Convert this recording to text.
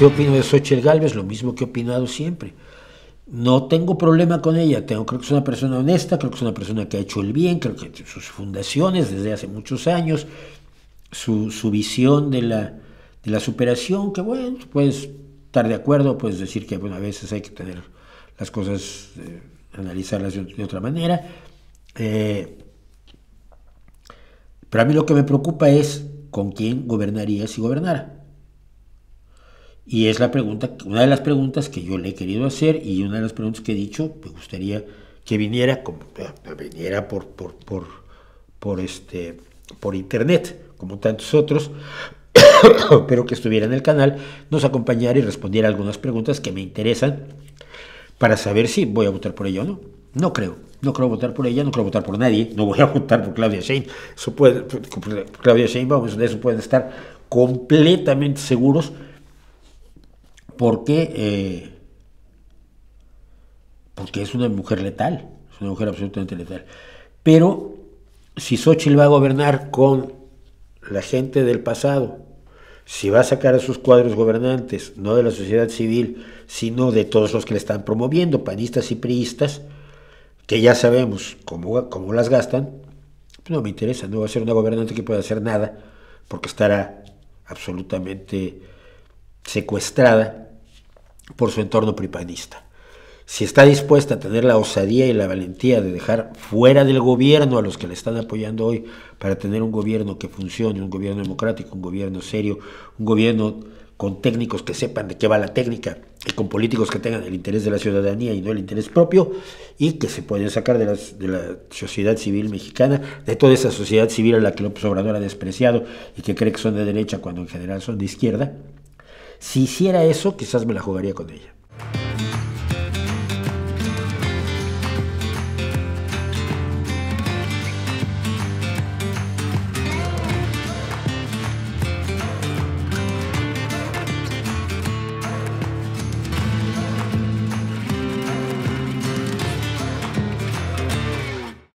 yo opino de Xochitl Galvez? Lo mismo que he opinado siempre. No tengo problema con ella, tengo, creo que es una persona honesta, creo que es una persona que ha hecho el bien, creo que sus fundaciones desde hace muchos años, su, visión de la, superación, que bueno, puedes estar de acuerdo, puedes decir que a veces hay que tener las cosas, eh, analizarlas de, otra manera. Eh, pero a mí lo que me preocupa es con quién gobernaría si gobernara. Y es la pregunta, una de las preguntas que yo le he querido hacer y una de las preguntas que he dicho, me gustaría que viniera, como, eh, viniera por, por, por, por, este, por internet, como tantos otros, pero que estuviera en el canal, nos acompañara y respondiera algunas preguntas que me interesan para saber si voy a votar por ella o no. No creo, no creo votar por ella, no creo votar por nadie, no voy a votar por Claudia Shane. Eso puede, Claudia Shane, vamos, de eso pueden estar completamente seguros porque, eh? porque es una mujer letal, es una mujer absolutamente letal. Pero si Xochitl va a gobernar con la gente del pasado, si va a sacar a sus cuadros gobernantes, no de la sociedad civil, sino de todos los que le están promoviendo, panistas y priistas, que ya sabemos cómo, cómo las gastan, pues no me interesa, no va a ser una gobernante que pueda hacer nada, porque estará absolutamente secuestrada por su entorno pripanista. Si está dispuesta a tener la osadía y la valentía de dejar fuera del gobierno a los que le están apoyando hoy para tener un gobierno que funcione, un gobierno democrático, un gobierno serio, un gobierno con técnicos que sepan de qué va la técnica y con políticos que tengan el interés de la ciudadanía y no el interés propio y que se pueden sacar de, de la sociedad civil mexicana, de toda esa sociedad civil a la que López Obrador ha despreciado y que cree que son de derecha cuando en general son de izquierda, si hiciera eso, quizás me la jugaría con ella.